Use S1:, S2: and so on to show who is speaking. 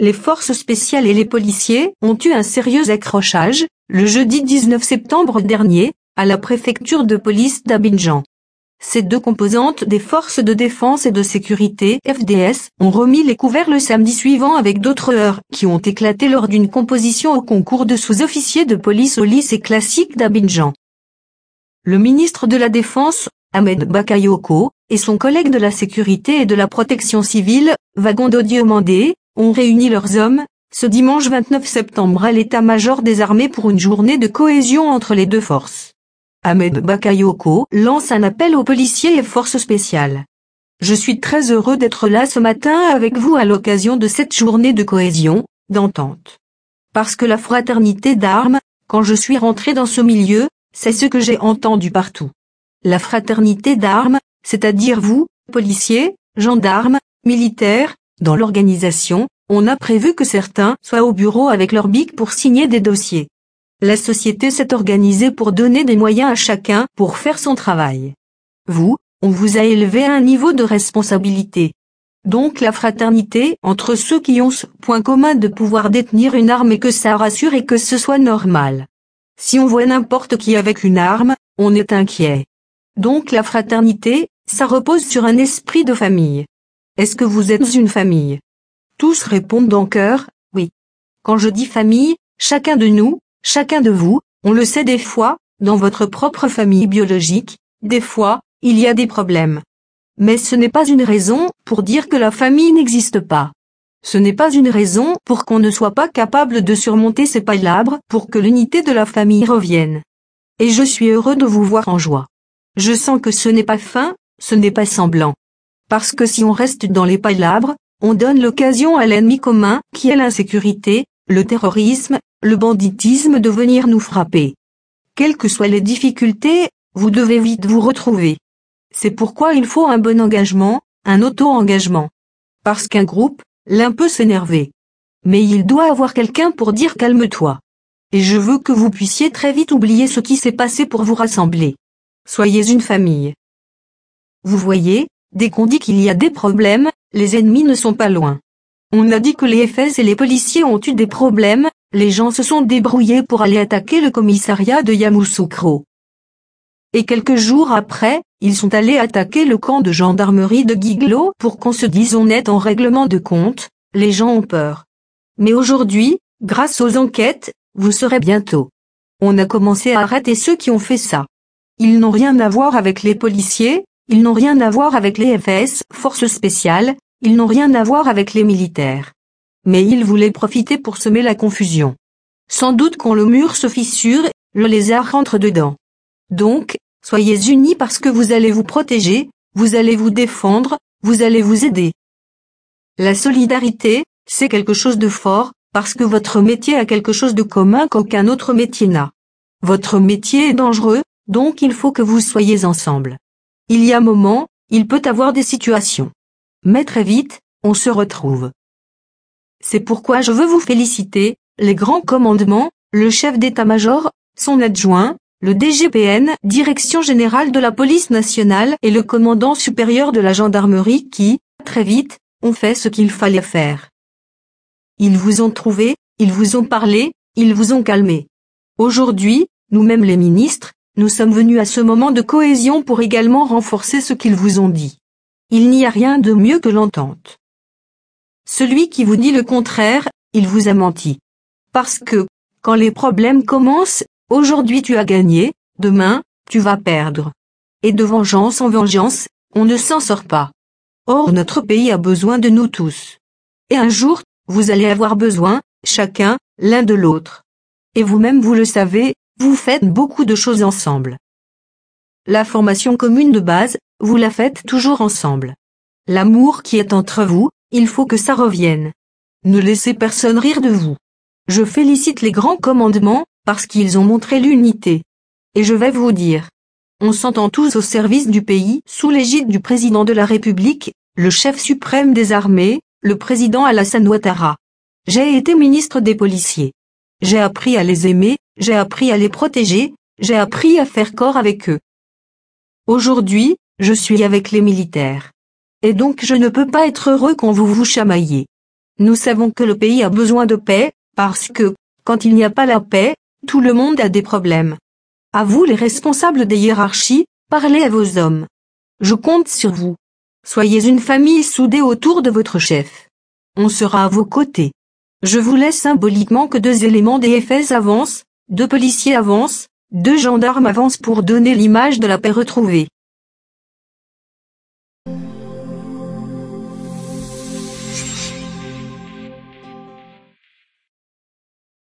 S1: les forces spéciales et les policiers ont eu un sérieux accrochage, le jeudi 19 septembre dernier, à la préfecture de police d'Abidjan. Ces deux composantes des forces de défense et de sécurité FDS ont remis les couverts le samedi suivant avec d'autres heures qui ont éclaté lors d'une composition au concours de sous-officiers de police au lycée classique d'Abidjan. Le ministre de la Défense, Ahmed Bakayoko, et son collègue de la sécurité et de la protection civile, Wagon Mandé, ont réuni leurs hommes, ce dimanche 29 septembre à l'état-major des armées pour une journée de cohésion entre les deux forces. Ahmed Bakayoko lance un appel aux policiers et forces spéciales. Je suis très heureux d'être là ce matin avec vous à l'occasion de cette journée de cohésion, d'entente. Parce que la fraternité d'armes, quand je suis rentré dans ce milieu, c'est ce que j'ai entendu partout. La fraternité d'armes, c'est-à-dire vous, policiers, gendarmes, militaires, dans l'organisation, on a prévu que certains soient au bureau avec leur bic pour signer des dossiers. La société s'est organisée pour donner des moyens à chacun pour faire son travail. Vous, on vous a élevé à un niveau de responsabilité. Donc la fraternité entre ceux qui ont ce point commun de pouvoir détenir une arme et que ça rassure et que ce soit normal. Si on voit n'importe qui avec une arme, on est inquiet. Donc la fraternité, ça repose sur un esprit de famille. Est-ce que vous êtes une famille Tous répondent en cœur, oui. Quand je dis famille, chacun de nous, chacun de vous, on le sait des fois, dans votre propre famille biologique, des fois, il y a des problèmes. Mais ce n'est pas une raison pour dire que la famille n'existe pas. Ce n'est pas une raison pour qu'on ne soit pas capable de surmonter ces palabres pour que l'unité de la famille revienne. Et je suis heureux de vous voir en joie. Je sens que ce n'est pas fin, ce n'est pas semblant. Parce que si on reste dans les palabres, on donne l'occasion à l'ennemi commun, qui est l'insécurité, le terrorisme, le banditisme de venir nous frapper. Quelles que soient les difficultés, vous devez vite vous retrouver. C'est pourquoi il faut un bon engagement, un auto-engagement. Parce qu'un groupe, l'un peut s'énerver. Mais il doit avoir quelqu'un pour dire calme-toi. Et je veux que vous puissiez très vite oublier ce qui s'est passé pour vous rassembler. Soyez une famille. Vous voyez, Dès qu'on dit qu'il y a des problèmes, les ennemis ne sont pas loin. On a dit que les FS et les policiers ont eu des problèmes, les gens se sont débrouillés pour aller attaquer le commissariat de Yamoussoukro. Et quelques jours après, ils sont allés attaquer le camp de gendarmerie de Giglo pour qu'on se dise on est en règlement de compte, les gens ont peur. Mais aujourd'hui, grâce aux enquêtes, vous serez bientôt. On a commencé à arrêter ceux qui ont fait ça. Ils n'ont rien à voir avec les policiers, ils n'ont rien à voir avec les FS, forces spéciales, ils n'ont rien à voir avec les militaires. Mais ils voulaient profiter pour semer la confusion. Sans doute quand le mur se fissure, le lézard rentre dedans. Donc, soyez unis parce que vous allez vous protéger, vous allez vous défendre, vous allez vous aider. La solidarité, c'est quelque chose de fort, parce que votre métier a quelque chose de commun qu'aucun autre métier n'a. Votre métier est dangereux, donc il faut que vous soyez ensemble. Il y a moment, il peut avoir des situations. Mais très vite, on se retrouve. C'est pourquoi je veux vous féliciter, les grands commandements, le chef d'état-major, son adjoint, le DGPN, Direction Générale de la Police Nationale et le commandant supérieur de la gendarmerie qui, très vite, ont fait ce qu'il fallait faire. Ils vous ont trouvé, ils vous ont parlé, ils vous ont calmé. Aujourd'hui, nous-mêmes les ministres, nous sommes venus à ce moment de cohésion pour également renforcer ce qu'ils vous ont dit. Il n'y a rien de mieux que l'entente. Celui qui vous dit le contraire, il vous a menti. Parce que, quand les problèmes commencent, aujourd'hui tu as gagné, demain, tu vas perdre. Et de vengeance en vengeance, on ne s'en sort pas. Or notre pays a besoin de nous tous. Et un jour, vous allez avoir besoin, chacun, l'un de l'autre. Et vous-même vous le savez, vous faites beaucoup de choses ensemble. La formation commune de base, vous la faites toujours ensemble. L'amour qui est entre vous, il faut que ça revienne. Ne laissez personne rire de vous. Je félicite les grands commandements, parce qu'ils ont montré l'unité. Et je vais vous dire. On s'entend tous au service du pays, sous l'égide du président de la République, le chef suprême des armées, le président Alassane Ouattara. J'ai été ministre des policiers. J'ai appris à les aimer, j'ai appris à les protéger, j'ai appris à faire corps avec eux. Aujourd'hui, je suis avec les militaires. Et donc je ne peux pas être heureux quand vous vous chamaillez. Nous savons que le pays a besoin de paix, parce que, quand il n'y a pas la paix, tout le monde a des problèmes. À vous les responsables des hiérarchies, parlez à vos hommes. Je compte sur vous. Soyez une famille soudée autour de votre chef. On sera à vos côtés. Je vous laisse symboliquement que deux éléments des effets avancent, deux policiers avancent, deux gendarmes avancent pour donner l'image de la paix retrouvée.